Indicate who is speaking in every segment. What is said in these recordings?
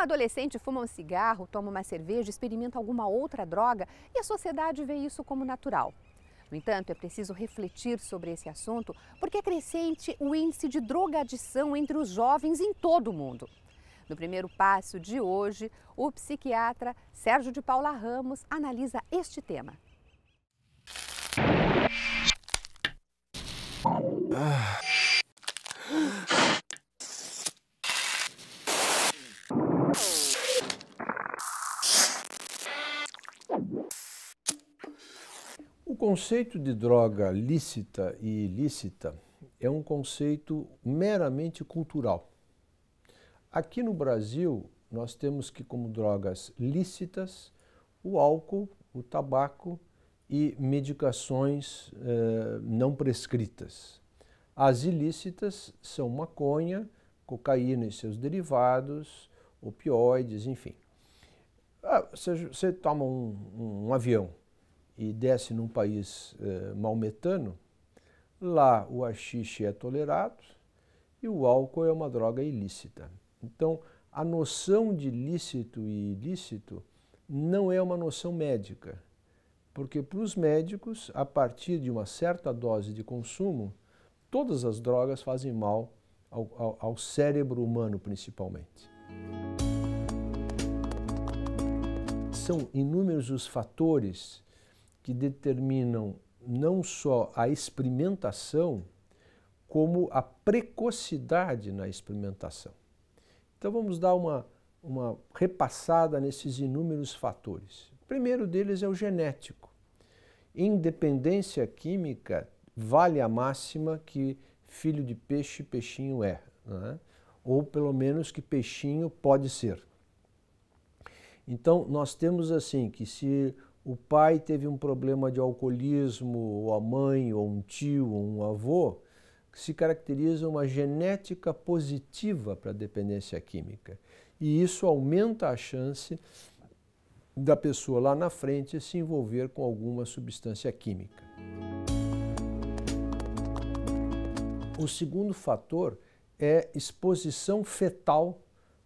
Speaker 1: Um adolescente fuma um cigarro, toma uma cerveja, experimenta alguma outra droga e a sociedade vê isso como natural. No entanto, é preciso refletir sobre esse assunto porque é crescente o índice de drogadição entre os jovens em todo o mundo. No primeiro passo de hoje, o psiquiatra Sérgio de Paula Ramos analisa este tema. Ah. conceito de droga lícita e ilícita é um conceito meramente cultural. Aqui no Brasil, nós temos que, como drogas lícitas, o álcool, o tabaco e medicações eh, não prescritas. As ilícitas são maconha, cocaína e seus derivados, opioides, enfim. Ah, você, você toma um, um, um avião, e desce num país eh, maometano, lá o haxixe é tolerado e o álcool é uma droga ilícita. Então, a noção de lícito e ilícito não é uma noção médica, porque para os médicos, a partir de uma certa dose de consumo, todas as drogas fazem mal ao, ao, ao cérebro humano, principalmente. São inúmeros os fatores que determinam não só a experimentação, como a precocidade na experimentação. Então vamos dar uma, uma repassada nesses inúmeros fatores. O primeiro deles é o genético. Independência química vale a máxima que filho de peixe, peixinho é, né? ou pelo menos que peixinho pode ser. Então nós temos assim que se o pai teve um problema de alcoolismo, ou a mãe, ou um tio, ou um avô, que se caracteriza uma genética positiva para a dependência química. E isso aumenta a chance da pessoa lá na frente se envolver com alguma substância química. O segundo fator é exposição fetal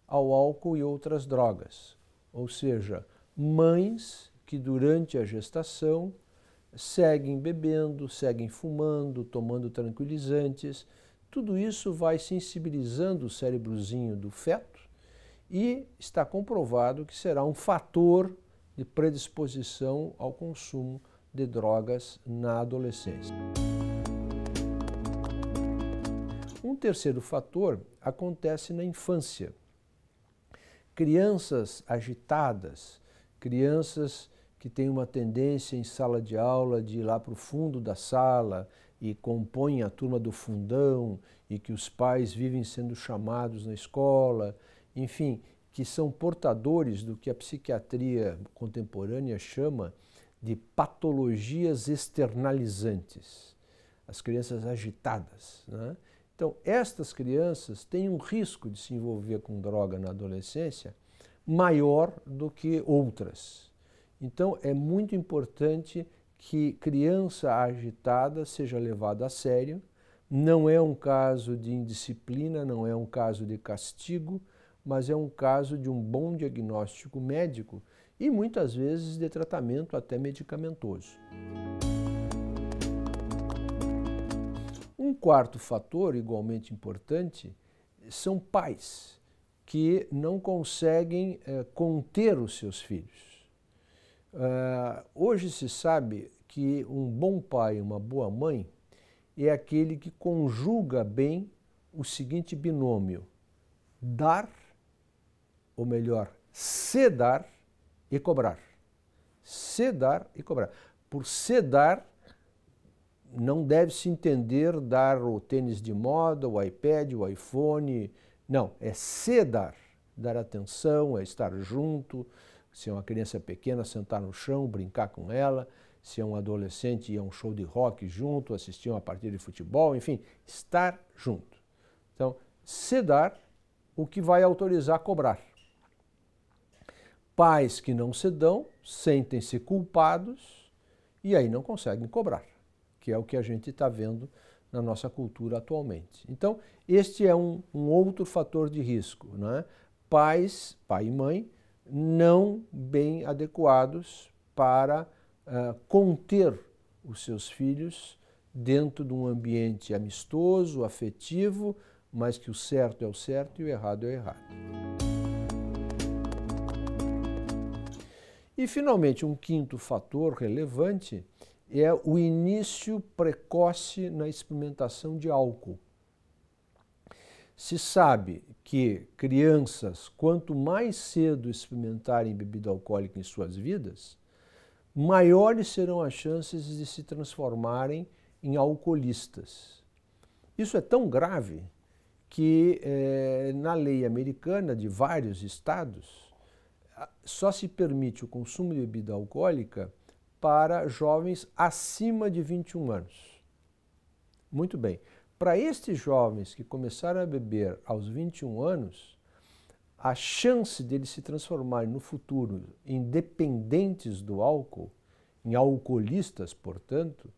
Speaker 1: ao álcool e outras drogas, ou seja, mães que durante a gestação seguem bebendo, seguem fumando, tomando tranquilizantes. Tudo isso vai sensibilizando o cérebrozinho do feto e está comprovado que será um fator de predisposição ao consumo de drogas na adolescência. Um terceiro fator acontece na infância. Crianças agitadas, crianças que tem uma tendência em sala de aula de ir lá para o fundo da sala e compõem a turma do fundão e que os pais vivem sendo chamados na escola, enfim, que são portadores do que a psiquiatria contemporânea chama de patologias externalizantes, as crianças agitadas. Né? Então, estas crianças têm um risco de se envolver com droga na adolescência maior do que outras. Então é muito importante que criança agitada seja levada a sério. Não é um caso de indisciplina, não é um caso de castigo, mas é um caso de um bom diagnóstico médico e muitas vezes de tratamento até medicamentoso. Um quarto fator, igualmente importante, são pais que não conseguem é, conter os seus filhos. Uh, hoje se sabe que um bom pai e uma boa mãe é aquele que conjuga bem o seguinte binômio: dar, ou melhor, sedar e cobrar. Sedar e cobrar. Por sedar, não deve se entender dar o tênis de moda, o iPad, o iPhone. Não, é sedar. Dar atenção, é estar junto, se é uma criança pequena, sentar no chão, brincar com ela, se é um adolescente, ir a um show de rock junto, assistir uma partida de futebol, enfim, estar junto. Então, cedar o que vai autorizar cobrar. Pais que não cedam sentem-se culpados e aí não conseguem cobrar, que é o que a gente está vendo na nossa cultura atualmente. Então, este é um, um outro fator de risco. Né? Pais, pai e mãe, não bem adequados para uh, conter os seus filhos dentro de um ambiente amistoso, afetivo, mas que o certo é o certo e o errado é o errado. E, finalmente, um quinto fator relevante é o início precoce na experimentação de álcool. Se sabe que crianças, quanto mais cedo experimentarem bebida alcoólica em suas vidas, maiores serão as chances de se transformarem em alcoolistas. Isso é tão grave que eh, na lei americana de vários estados só se permite o consumo de bebida alcoólica para jovens acima de 21 anos. Muito bem para estes jovens que começaram a beber aos 21 anos, a chance deles se transformarem no futuro em dependentes do álcool, em alcoolistas, portanto,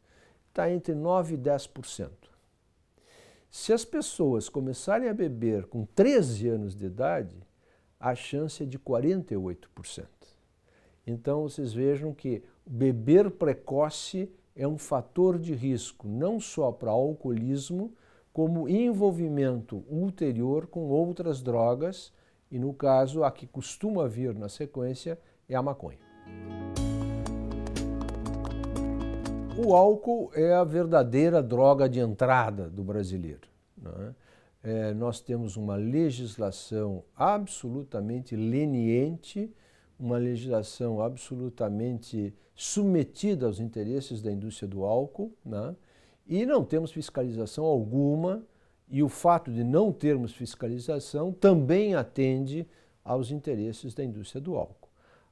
Speaker 1: está entre 9% e 10%. Se as pessoas começarem a beber com 13 anos de idade, a chance é de 48%. Então vocês vejam que beber precoce é um fator de risco não só para alcoolismo, como envolvimento ulterior com outras drogas, e no caso, a que costuma vir na sequência é a maconha. O álcool é a verdadeira droga de entrada do brasileiro. Né? É, nós temos uma legislação absolutamente leniente uma legislação absolutamente submetida aos interesses da indústria do álcool, né? e não temos fiscalização alguma, e o fato de não termos fiscalização também atende aos interesses da indústria do álcool.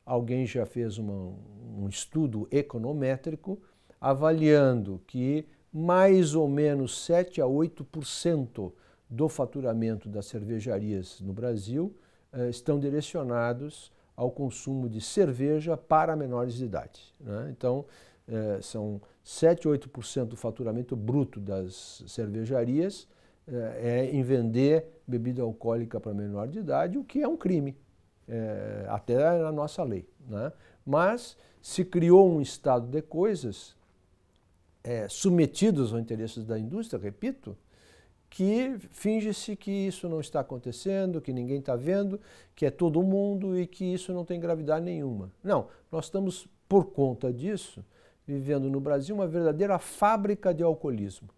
Speaker 1: Alguém já fez uma, um estudo econométrico avaliando que mais ou menos 7 a 8% do faturamento das cervejarias no Brasil eh, estão direcionados ao consumo de cerveja para menores de idade. Né? Então, é, são 7, 8% do faturamento bruto das cervejarias é, é, em vender bebida alcoólica para menor de idade, o que é um crime, é, até na nossa lei. Né? Mas se criou um estado de coisas é, submetidos aos interesses da indústria, repito, que finge-se que isso não está acontecendo, que ninguém está vendo, que é todo mundo e que isso não tem gravidade nenhuma. Não, nós estamos, por conta disso, vivendo no Brasil uma verdadeira fábrica de alcoolismo.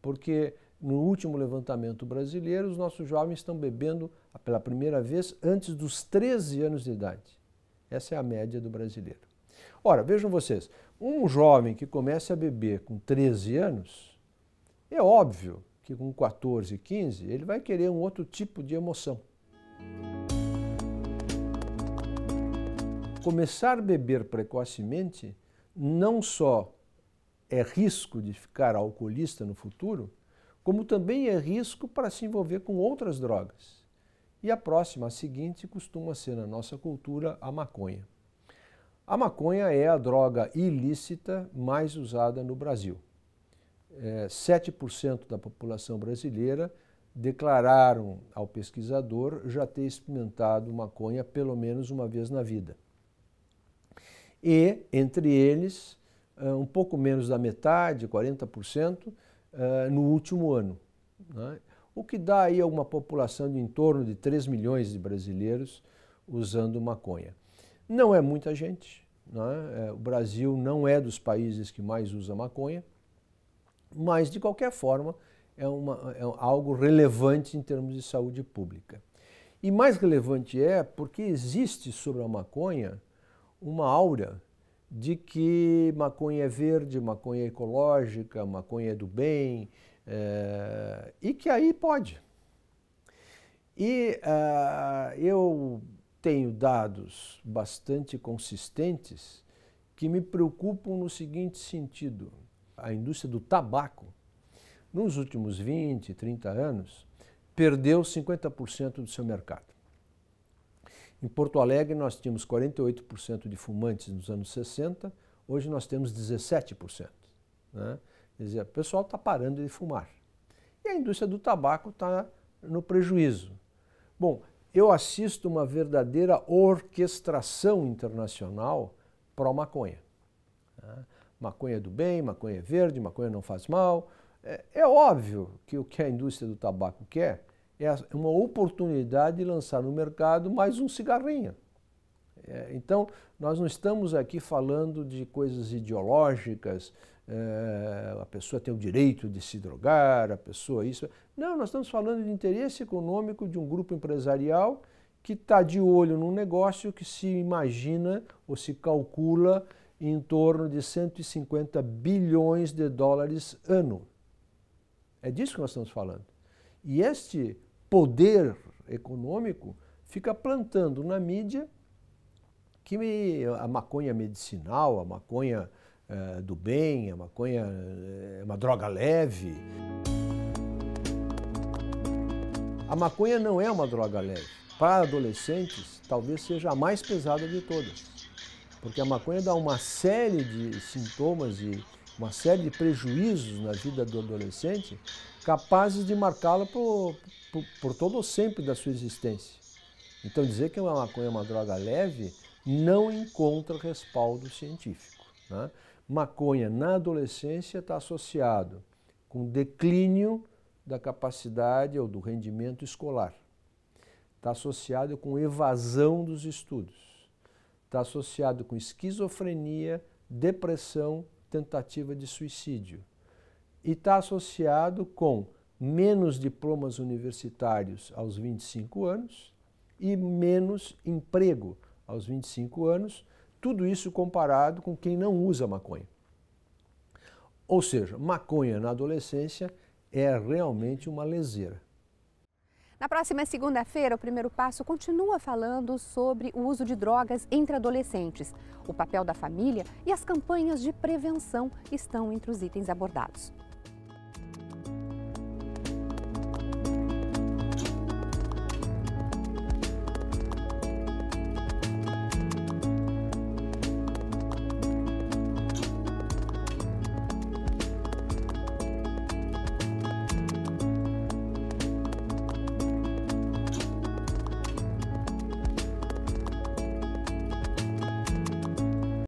Speaker 1: Porque no último levantamento brasileiro, os nossos jovens estão bebendo pela primeira vez antes dos 13 anos de idade. Essa é a média do brasileiro. Ora, vejam vocês, um jovem que comece a beber com 13 anos, é óbvio que com 14, 15, ele vai querer um outro tipo de emoção. Começar a beber precocemente não só é risco de ficar alcoolista no futuro, como também é risco para se envolver com outras drogas. E a próxima, a seguinte, costuma ser na nossa cultura a maconha. A maconha é a droga ilícita mais usada no Brasil é, eh, 7% da população brasileira declararam ao pesquisador já ter experimentado maconha pelo menos uma vez na vida. E, entre eles, eh, um pouco menos da metade, 40%, eh, no último ano. Né? O que dá aí a uma população de em torno de 3 milhões de brasileiros usando maconha. Não é muita gente. Né? O Brasil não é dos países que mais usa maconha, mas, de qualquer forma, é, uma, é algo relevante em termos de saúde pública. E mais relevante é porque existe sobre a maconha uma aura de que maconha é verde, maconha é ecológica, maconha é do bem, é, e que aí pode. E uh, eu tenho dados bastante consistentes que me preocupam no seguinte sentido a indústria do tabaco, nos últimos 20, 30 anos, perdeu 50% do seu mercado. Em Porto Alegre, nós tínhamos 48% de fumantes nos anos 60, hoje nós temos 17%. Né? Quer dizer, o pessoal está parando de fumar. E a indústria do tabaco está no prejuízo. Bom, eu assisto uma verdadeira orquestração internacional pró-maconha. Né? maconha é do bem, maconha é verde, maconha não faz mal. É, é óbvio que o que a indústria do tabaco quer é, é uma oportunidade de lançar no mercado mais um cigarrinho. É, então, nós não estamos aqui falando de coisas ideológicas, é, a pessoa tem o direito de se drogar, a pessoa isso. Não, nós estamos falando de interesse econômico de um grupo empresarial que está de olho num negócio que se imagina ou se calcula em torno de 150 bilhões de dólares ano. É disso que nós estamos falando. E este poder econômico fica plantando na mídia que a maconha medicinal, a maconha eh, do bem, a maconha eh, é uma droga leve. A maconha não é uma droga leve. Para adolescentes, talvez seja a mais pesada de todas porque a maconha dá uma série de sintomas e uma série de prejuízos na vida do adolescente capazes de marcá la por, por, por todo o sempre da sua existência. Então, dizer que a maconha é uma droga leve não encontra respaldo científico. Né? Maconha na adolescência está associado com declínio da capacidade ou do rendimento escolar. Está associado com evasão dos estudos está associado com esquizofrenia, depressão, tentativa de suicídio. E está associado com menos diplomas universitários aos 25 anos e menos emprego aos 25 anos, tudo isso comparado com quem não usa maconha. Ou seja, maconha na adolescência é realmente uma leseira. Na próxima segunda-feira, o primeiro passo continua falando sobre o uso de drogas entre adolescentes. O papel da família e as campanhas de prevenção estão entre os itens abordados.